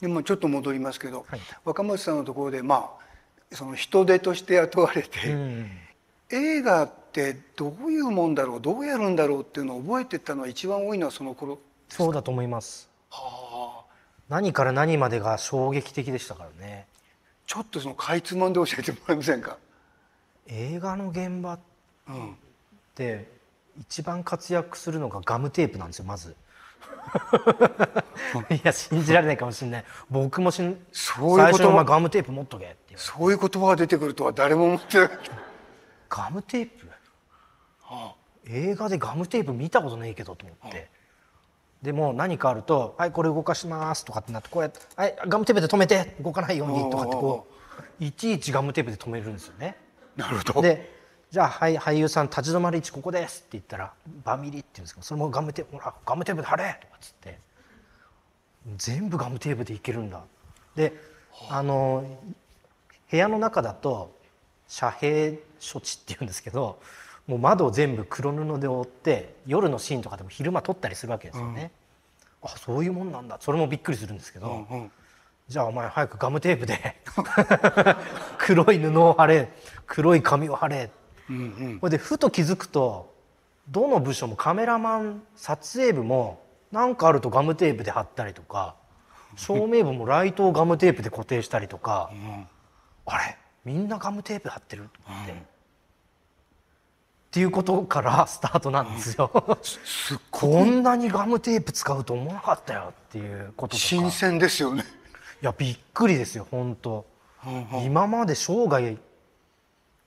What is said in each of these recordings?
でもちょっと戻りますけど、はい、若松さんのところでまあその人手として雇われて、うん、映画ってどういうもんだろうどうやるんだろうっていうのを覚えてたのは一番多いのはその頃そうだと思います。はあ。何から何までが衝撃的でしたからね。ちょっとそのかいつまんで教えてもらえませんか。映画の現場って、うん、一番活躍するのがガムテープなんですよまず。いや信じられないかもしれない僕もしんそういうことガムテープ持っとけってそういう言葉が出てくるとは誰も思ってなかったガムテープ、はあ、映画でガムテープ見たことないけどと思って、はあ、でも何かあると「はいこれ動かします」とかってなってこうやって「はいガムテープで止めて動かないように」とかってこういちいちガムテープで止めるんですよね。なるほどでじゃあ、はい、俳優さん立ち止まる位置ここですって言ったら「バミリ」って言うんですけどそれもガムテープ「ほらガムテープで貼れ!」とかっつって。全部ガムテープでいけるんだであの部屋の中だと遮蔽処置っていうんですけどもう窓を全部黒布で覆って夜のシーンとかでも昼間撮ったりするわけですよね、うん、あそういうもんなんだそれもびっくりするんですけど、うんうん、じゃあお前早くガムテープで 黒い布を貼れ黒い紙を貼れ、うんうん、これでふと気づくとどの部署もカメラマン撮影部も何かあるとガムテープで貼ったりとか照明部もライトをガムテープで固定したりとか、うん、あれみんなガムテープ貼ってるって、うん、っていうことからスタートなんですよ、うん、すこんなにガムテープ使うと思わなかったよっていうこと新鮮ですよねいやびっくりですよ本当、うん、今まで生涯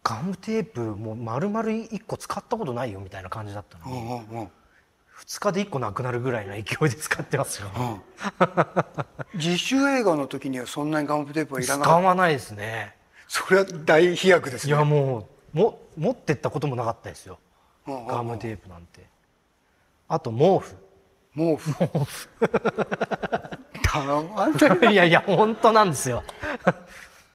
ガムテープもう丸々1個使ったことないよみたいな感じだったのに、2日で1個なくなるぐらいの勢いで使ってますよ、うん、自主映画の時にはそんなにガムテープはいらない使わないですねそれは大飛躍ですねいやもうも持ってったこともなかったですよ、うんうん、ガムテープなんてあと毛布毛布毛布 頼まないいやいや本当なんですよ